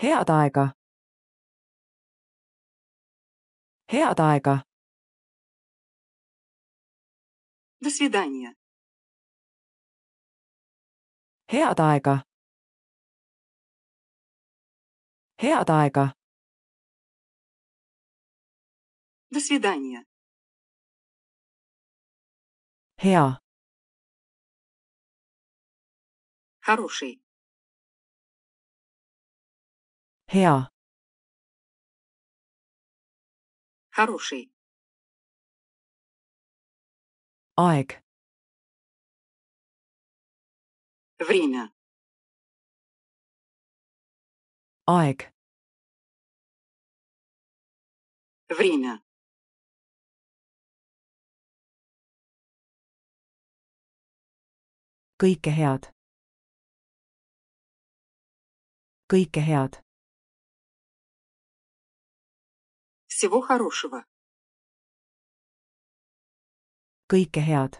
head aega. head aega. До свидания. head aega. head aega. До свидания. Hea. Хороший hea. Хороший. Aeg. Время. Aeg. Время. kõike head. kõike head. Всего хорошего. Kõike head.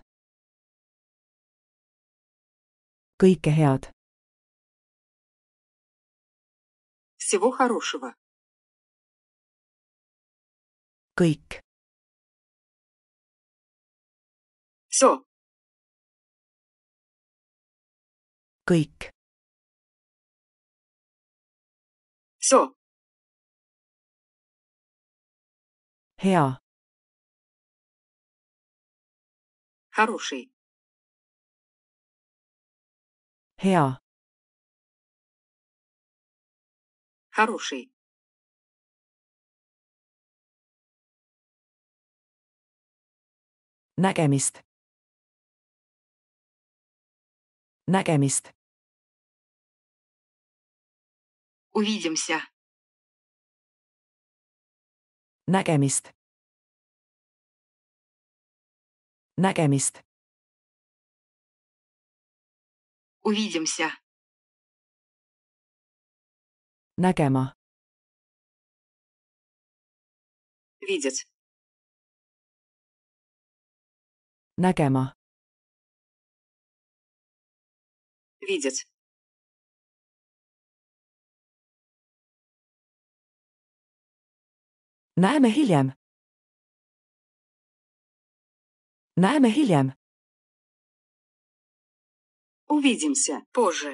Kõike head. Всего хорошего. Кайк. Все. Кайк. Все. hea. хороший. hea. хороший. nägemist. Er nägemist. Er Увидимся nägemist, nägemist. Увидимся. nägema. видеть. nägema. видеть. näeme hiljem. näeme hiljem. Увидимся позже.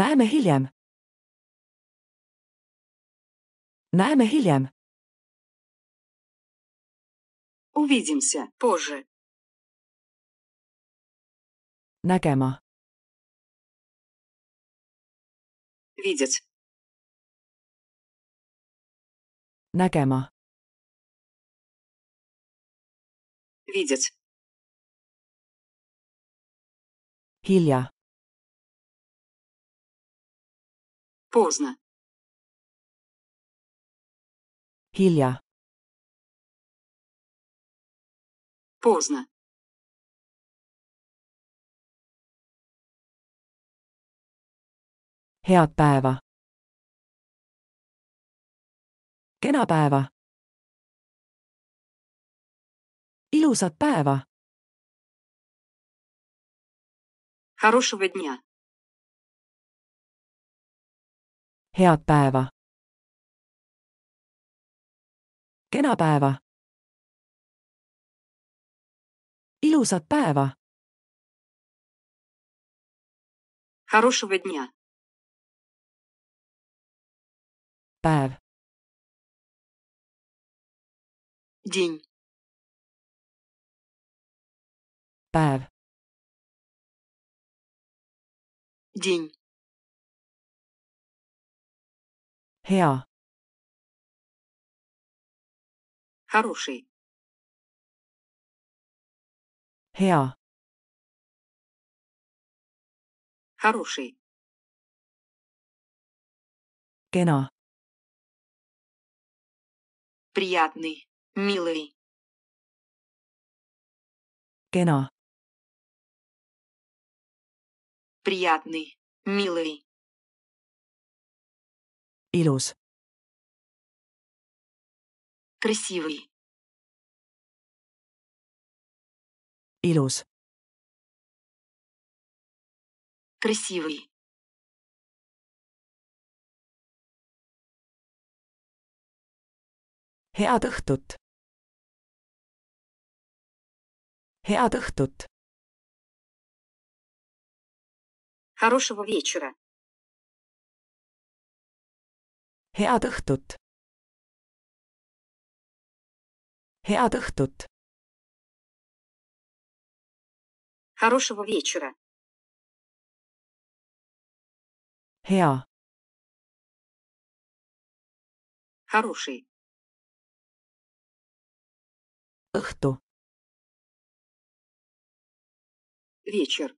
näeme hiljem. näeme hiljem. Увидимся позже. nägema. видеть nägema. видеть hilja поздно hilja поздно head päeva kena päeva. ilusat päeva. Хорошего дня. head päeva. kena päeva. ilusat päeva. Хорошего дня. päev День. пав, День. Hea. Хороший. Hea. Хороший. Kena. Приятный милый kena приятный милый ilus красивый ilus красивый head õhtut head õhtut. Хорошего вечера. Head õhtut. Head õhtut. Хорошего вечера. Hea. Хороший. Õhtu. Вечер.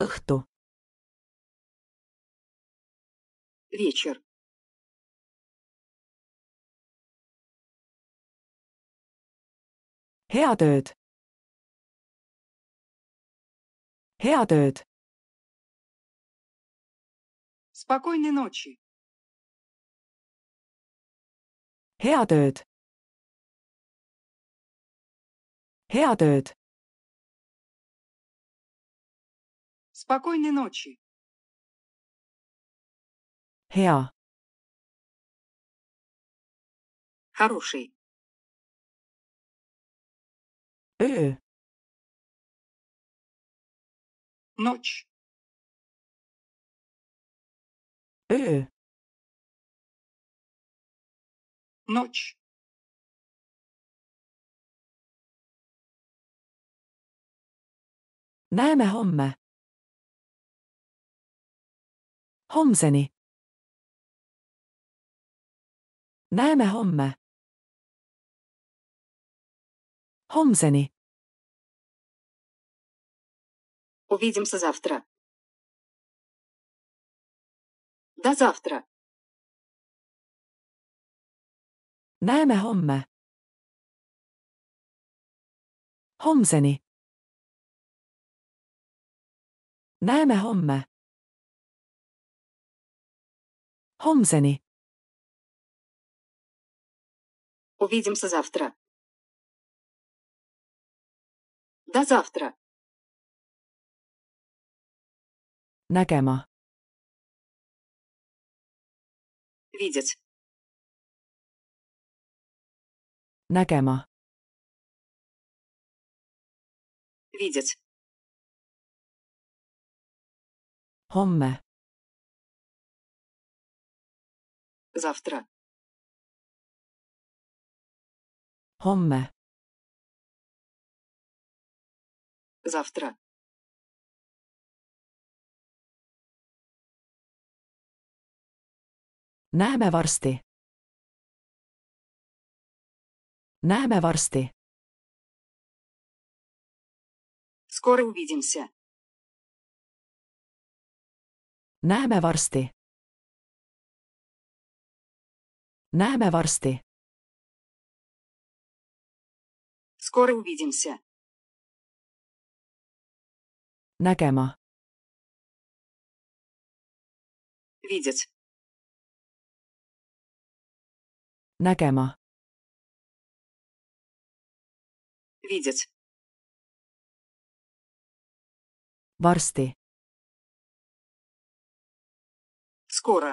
А кто? Вечер. Headed. Headed. Спокойной ночи. Headed. head ööd. Спокойной ночи. Hea. Хороший. Öö. Ночь. Öö. Ночь. Näemme homme. Homseni. Näemme homme. Homseni. Увидимся завтра. До завтра. Näemme homme. Homseni. näeme homme. homseni. Увидимся завтра. До завтра. nägema. видеть. nägema. видеть. homme. Завтра. homme. Завтра. Nähme varsti. Nähme varsti. Скоро увидимся näeme varsti. näeme varsti. Скоро увидимся. Nägema. Видеть. Nägema. Видеть. Varsti. скоро.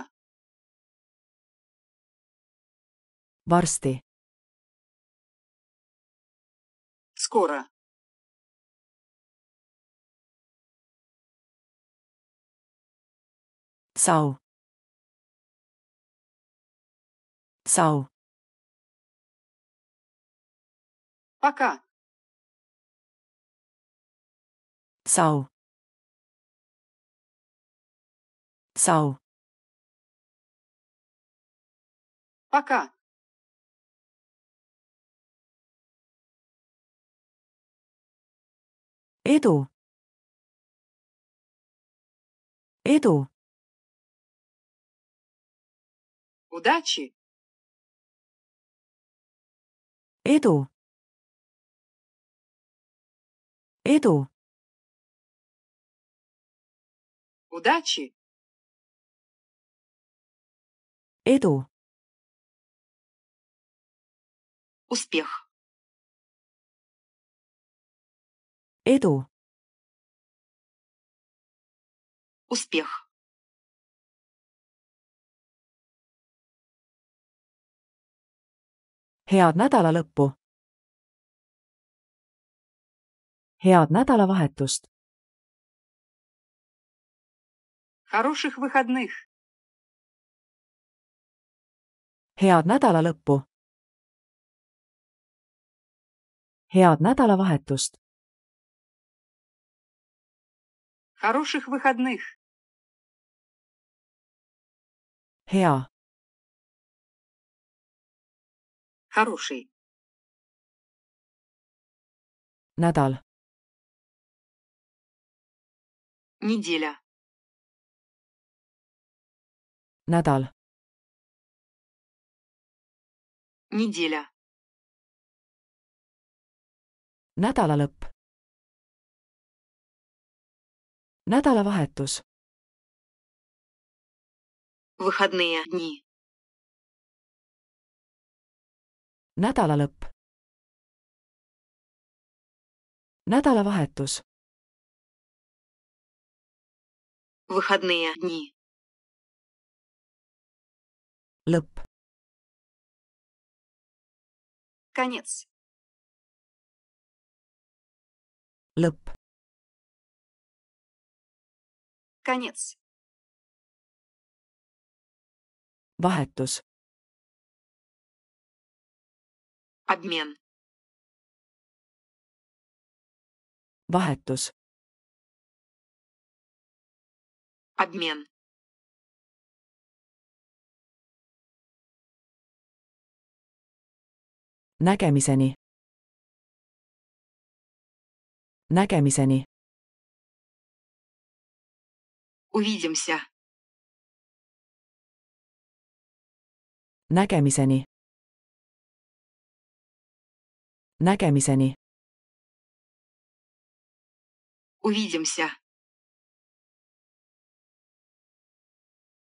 Varsti. Скоро. Sau. Sau. Пока. Sau. Sau. Пока!» Эту. Эту. Удачи. Эту. Эту. Удачи. Эту. Успех. Edu. Успех. head nädalalõppu. head nädalavahetust. Хороших выходных. head nädalalõppu. head nädalavahetust. Хороших выходных. Hea. Хороший. Надал. Неделя. Надал. Неделя. nädalalõpp. nädalavahetus. Выходные дни. nädalalõpp. nädalavahetus. Выходные дни. Lõpp. Конец. lõpp. konец. vahetus. обмен. vahetus. обмен. nägemiseni nägemiseni. Увидимся. nägemiseni. nägemiseni. Увидимся.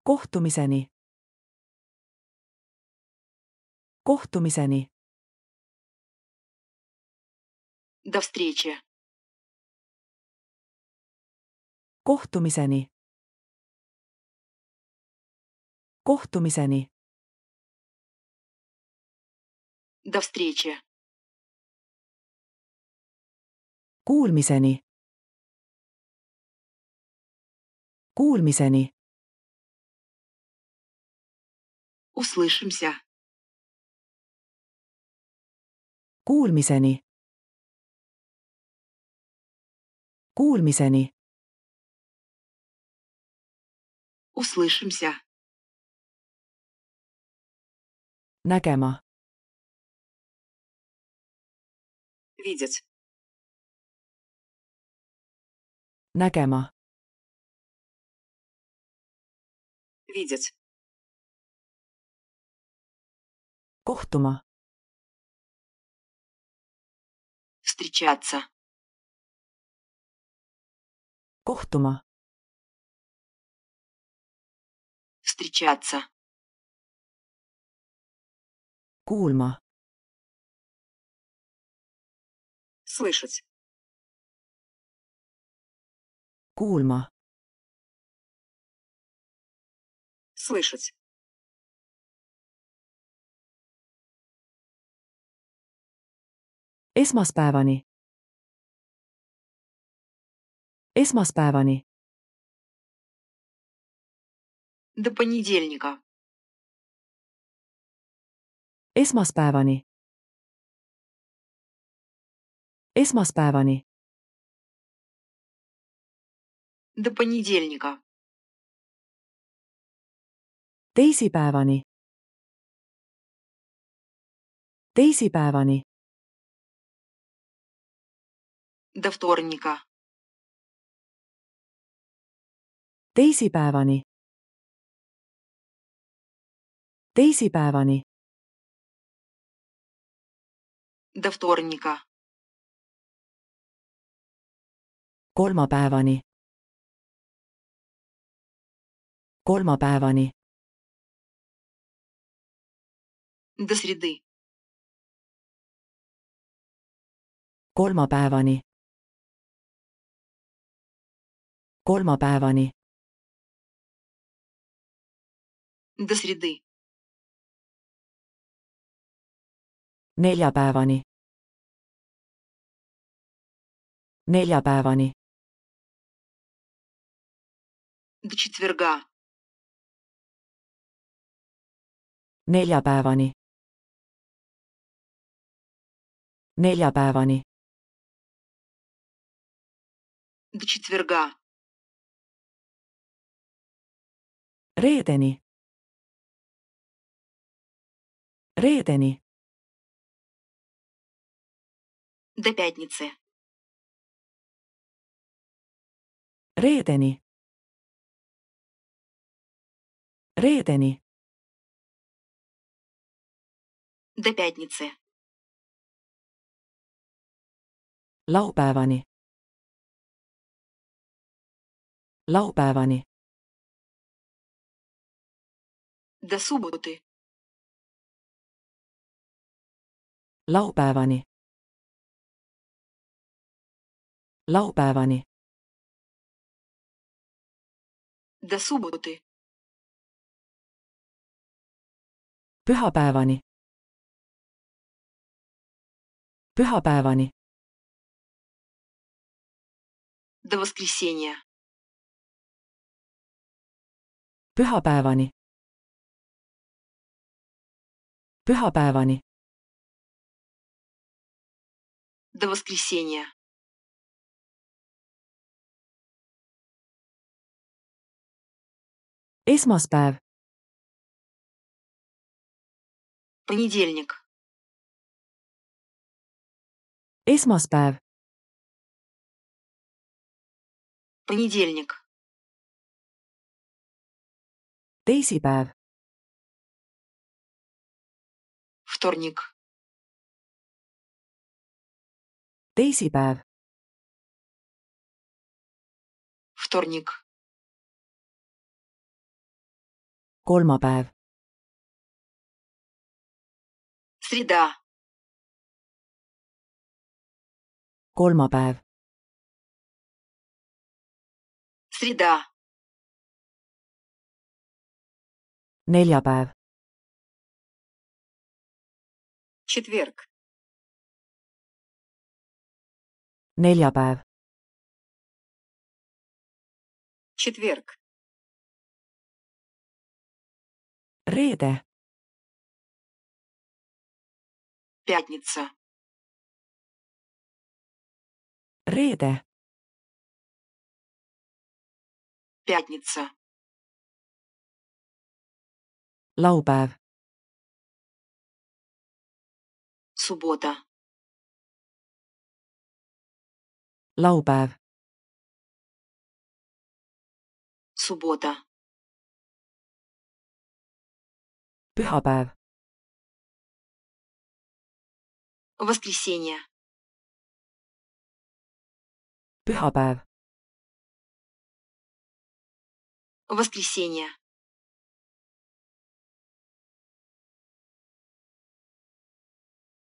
kohtumiseni. kohtumiseni. До встречи. kohtumiseni. kohtumiseni. До встречи. Kuulmiseni. Kuulmiseni. Услышимся. Kuulmiseni. Kuulmiseni. Услышимся. nägema видеть nägema видеть kohtuma встречаться kohtuma встречаться. Kuulma. Слышать. Kuulma. Слышать. esmaspäevani esmaspäevani До понедельника. esmaspäevani esmaspäevani До понедельника. teisipäevani teisipäevani До вторника. teisipäevani teisipäevani. До вторника. kolmapäevani. kolmapäevani. До среды. kolmapäevani. kolmapäevani. До среды. neljapäevani neljapäevani до четверга neljapäevani neljapäevani до четверга reedeni reedeni До пятницы. Reedeni. Reedeni. До пятницы. Laupäevani. Laupäevani. До субботы. Laupäevani. laupäevani. до субботы. pühapäevani. pühapäevani. до воскресенья. pühapäevani. pühapäevani. до воскресенья. esmaspäev. понедельник, esmaspäev, понедельник, teisipäev, вторник, teisipäev, вторник, kolmapäev. среда, kolmapäev, среда, neljapäev, четверг, neljapäev, четверг, Reede. Пятница. Reede. Пятница. Лаубав. Суббота. Лаубав. Суббота. pühapäev. Воскресенье. Пühapäev. Воскресенье.